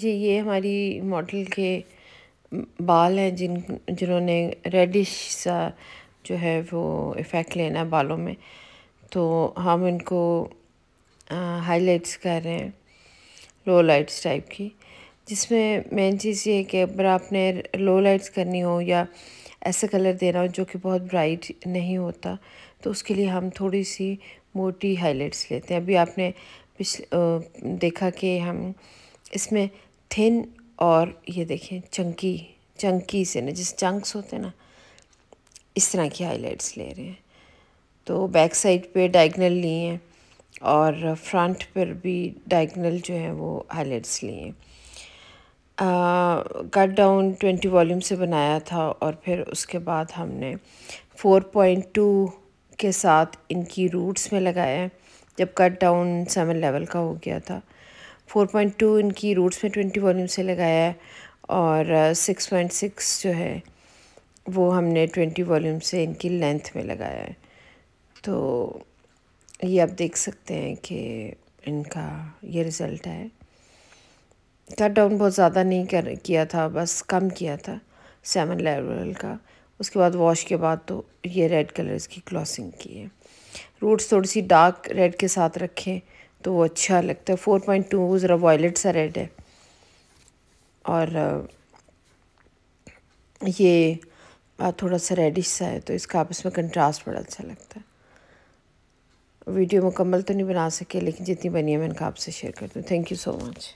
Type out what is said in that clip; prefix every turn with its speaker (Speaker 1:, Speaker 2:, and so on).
Speaker 1: जी ये हमारी मॉडल के बाल हैं जिन जिन्होंने रेडिश सा जो है वो इफ़ेक्ट लेना है बालों में तो हम इनको हाइलाइट्स कर रहे हैं लो लाइट्स टाइप की जिसमें मेन चीज़ ये है कि अगर आपने लो लाइट्स करनी हो या ऐसा कलर देना हो जो कि बहुत ब्राइट नहीं होता तो उसके लिए हम थोड़ी सी मोटी हाइलाइट्स लेते हैं अभी आपने पिछले देखा कि हम इसमें थिन और ये देखें चंकी चंकी से ना जिस चंक्स होते हैं ना इस तरह की हाइलाइट्स ले रहे हैं तो बैक साइड पे डाइगनल लिए हैं और फ्रंट पर भी डाइगनल जो है वो हाइलाइट्स लिए हैं कट डाउन ट्वेंटी वॉल्यूम से बनाया था और फिर उसके बाद हमने फ़ोर पॉइंट टू के साथ इनकी रूट्स में लगाया जब कट डाउन सेवन लेवल का हो गया था 4.2 इनकी रूट्स में 20 वॉल्यूम से लगाया है और 6.6 uh, जो है वो हमने 20 वॉल्यूम से इनकी लेंथ में लगाया है तो ये आप देख सकते हैं कि इनका ये रिज़ल्ट है कट डाउन बहुत ज़्यादा नहीं कर किया था बस कम किया था सेवन लेवल का उसके बाद वॉश के बाद तो ये रेड कलर्स की क्लॉसिंग की है रूट्स थोड़ी सी डार्क रेड के साथ रखें तो वो अच्छा लगता है फोर पॉइंट टू ज़रा वॉयलेट सा रेड है और ये थोड़ा सा रेडिश सा है तो इसका आपस में कंट्रास्ट बड़ा अच्छा लगता है वीडियो मुकम्मल तो नहीं बना सके लेकिन जितनी बनी है मैं इनका आपसे शेयर कर दूँ थैंक यू सो मच